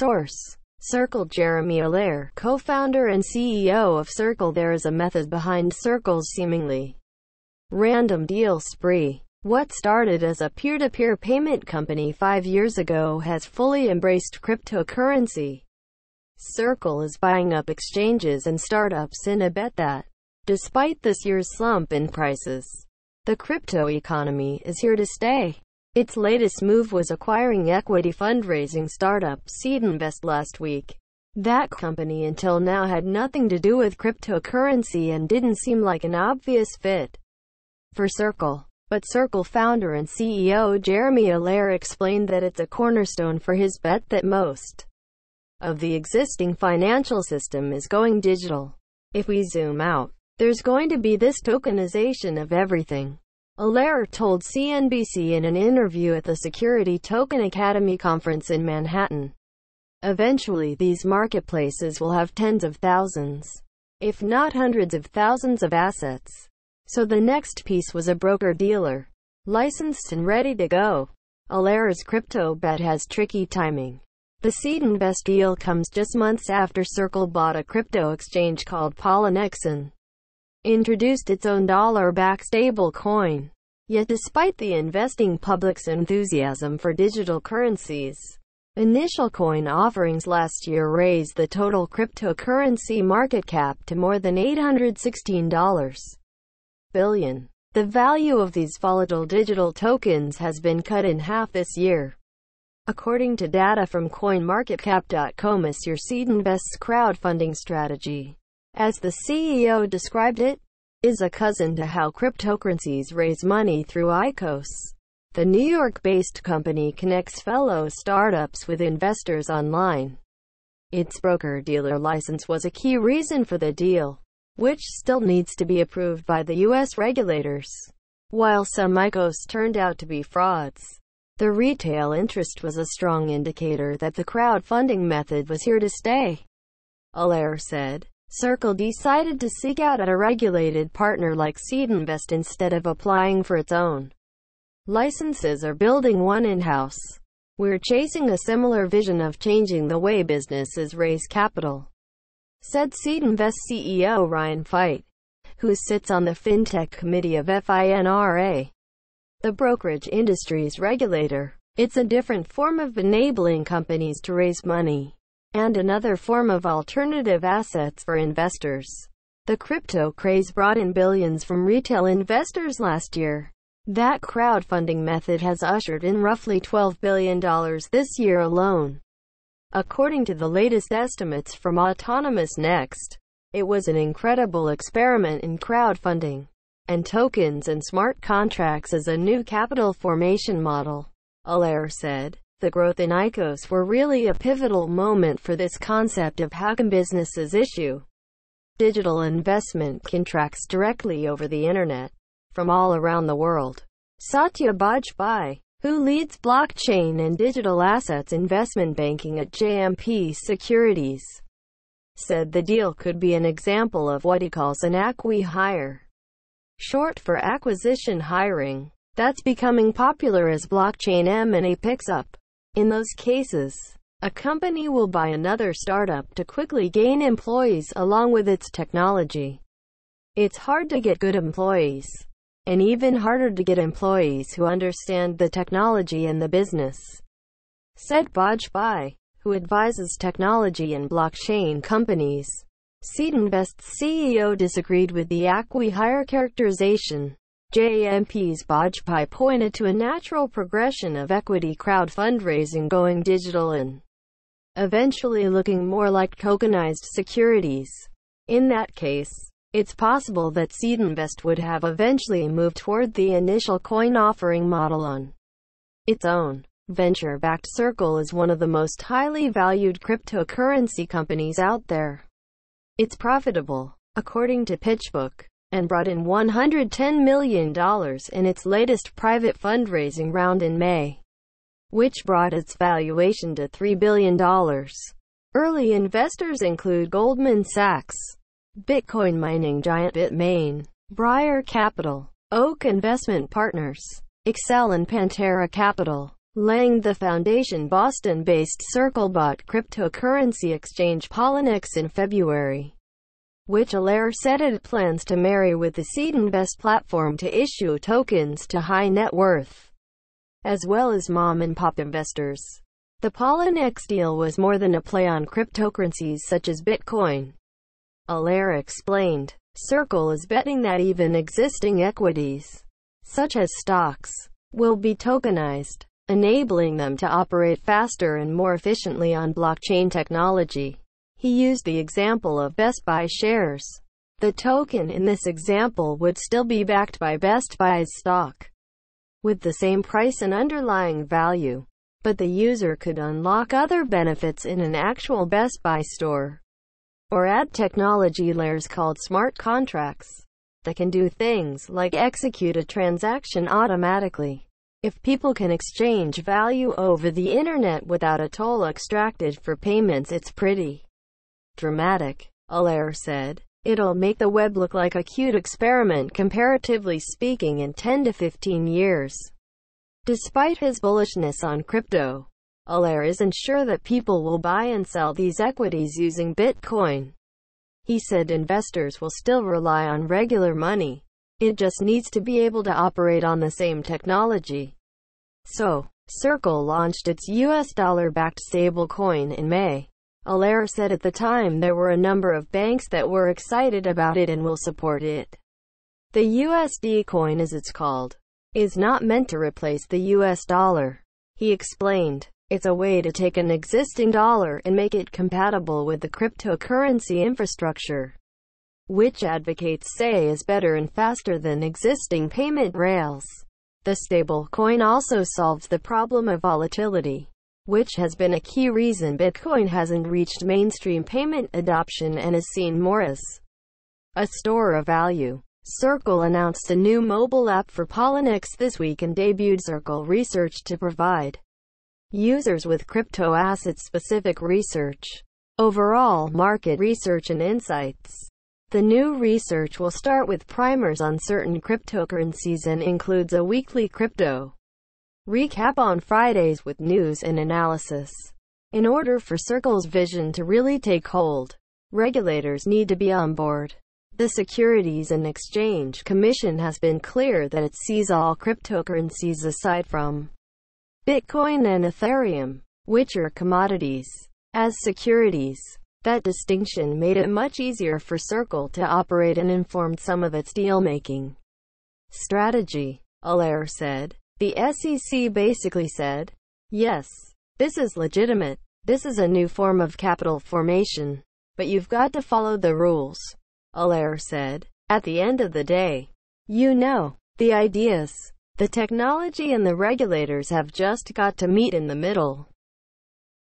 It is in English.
Source Circle Jeremy Allaire, co-founder and CEO of Circle There is a method behind Circle's seemingly random deal spree. What started as a peer-to-peer -peer payment company five years ago has fully embraced cryptocurrency. Circle is buying up exchanges and startups in a bet that, despite this year's slump in prices, the crypto economy is here to stay. Its latest move was acquiring equity fundraising startup SeedInvest last week. That company until now had nothing to do with cryptocurrency and didn't seem like an obvious fit for Circle. But Circle founder and CEO Jeremy Allaire explained that it's a cornerstone for his bet that most of the existing financial system is going digital. If we zoom out, there's going to be this tokenization of everything. Allaire told CNBC in an interview at the Security Token Academy conference in Manhattan. Eventually these marketplaces will have tens of thousands, if not hundreds of thousands of assets. So the next piece was a broker-dealer, licensed and ready to go. Alaire's crypto bet has tricky timing. The seed and best deal comes just months after Circle bought a crypto exchange called Polynexon introduced its own dollar-backed stablecoin. Yet despite the investing public's enthusiasm for digital currencies, initial coin offerings last year raised the total cryptocurrency market cap to more than $816 billion. The value of these volatile digital tokens has been cut in half this year. According to data from CoinMarketCap.com, as your seed invests crowdfunding strategy as the CEO described it, is a cousin to how cryptocurrencies raise money through ICOs. The New York-based company connects fellow startups with investors online. Its broker-dealer license was a key reason for the deal, which still needs to be approved by the U.S. regulators. While some ICOs turned out to be frauds, the retail interest was a strong indicator that the crowdfunding method was here to stay. Allaire said. Circle decided to seek out a regulated partner like Seedinvest instead of applying for its own licenses or building one in-house. We're chasing a similar vision of changing the way businesses raise capital, said Seedinvest CEO Ryan Fite, who sits on the FinTech Committee of FINRA, the brokerage industry's regulator. It's a different form of enabling companies to raise money and another form of alternative assets for investors. The crypto craze brought in billions from retail investors last year. That crowdfunding method has ushered in roughly $12 billion this year alone. According to the latest estimates from Autonomous Next, it was an incredible experiment in crowdfunding and tokens and smart contracts as a new capital formation model, Allaire said. The growth in ICOs were really a pivotal moment for this concept of how can businesses issue digital investment contracts directly over the internet from all around the world. Satya Bajpai, who leads blockchain and digital assets investment banking at JMP Securities, said the deal could be an example of what he calls an acqui-hire, short for acquisition hiring. That's becoming popular as blockchain M&A picks up. In those cases, a company will buy another startup to quickly gain employees along with its technology. It's hard to get good employees, and even harder to get employees who understand the technology and the business, said Bajpai, who advises technology and blockchain companies. Seed Invest's CEO disagreed with the acqui hire characterization. JMP's Bajpai pointed to a natural progression of equity crowd fundraising going digital and eventually looking more like tokenized securities. In that case, it's possible that Seedinvest would have eventually moved toward the initial coin offering model on its own. Venture-backed Circle is one of the most highly valued cryptocurrency companies out there. It's profitable, according to PitchBook and brought in $110 million in its latest private fundraising round in May, which brought its valuation to $3 billion. Early investors include Goldman Sachs, Bitcoin mining giant Bitmain, Briar Capital, Oak Investment Partners, Excel and Pantera Capital, laying the foundation Boston-based CircleBot cryptocurrency exchange Polynex in February which Allaire said it plans to marry with the seed invest platform to issue tokens to high net worth, as well as mom and pop investors. The Polinex deal was more than a play on cryptocurrencies such as Bitcoin. Allaire explained, Circle is betting that even existing equities, such as stocks, will be tokenized, enabling them to operate faster and more efficiently on blockchain technology. He used the example of Best Buy shares. The token in this example would still be backed by Best Buy's stock with the same price and underlying value, but the user could unlock other benefits in an actual Best Buy store or add technology layers called smart contracts that can do things like execute a transaction automatically. If people can exchange value over the internet without a toll extracted for payments, it's pretty dramatic, Allaire said. It'll make the web look like a cute experiment comparatively speaking in 10 to 15 years. Despite his bullishness on crypto, Allaire isn't sure that people will buy and sell these equities using Bitcoin. He said investors will still rely on regular money. It just needs to be able to operate on the same technology. So, Circle launched its US dollar-backed stablecoin in May. Allaire said at the time there were a number of banks that were excited about it and will support it. The USD coin as it's called, is not meant to replace the US dollar. He explained, it's a way to take an existing dollar and make it compatible with the cryptocurrency infrastructure, which advocates say is better and faster than existing payment rails. The stable coin also solves the problem of volatility which has been a key reason Bitcoin hasn't reached mainstream payment adoption and is seen more as a store of value. Circle announced a new mobile app for Polynix this week and debuted Circle Research to provide users with crypto asset specific research. Overall, market research and insights. The new research will start with primers on certain cryptocurrencies and includes a weekly crypto Recap on Fridays with news and analysis. In order for Circle's vision to really take hold, regulators need to be on board. The Securities and Exchange Commission has been clear that it sees all cryptocurrencies aside from Bitcoin and Ethereum, which are commodities, as securities. That distinction made it much easier for Circle to operate and informed some of its deal-making strategy, Allaire said. The SEC basically said, yes, this is legitimate. This is a new form of capital formation. But you've got to follow the rules. Allaire said. At the end of the day, you know, the ideas, the technology and the regulators have just got to meet in the middle.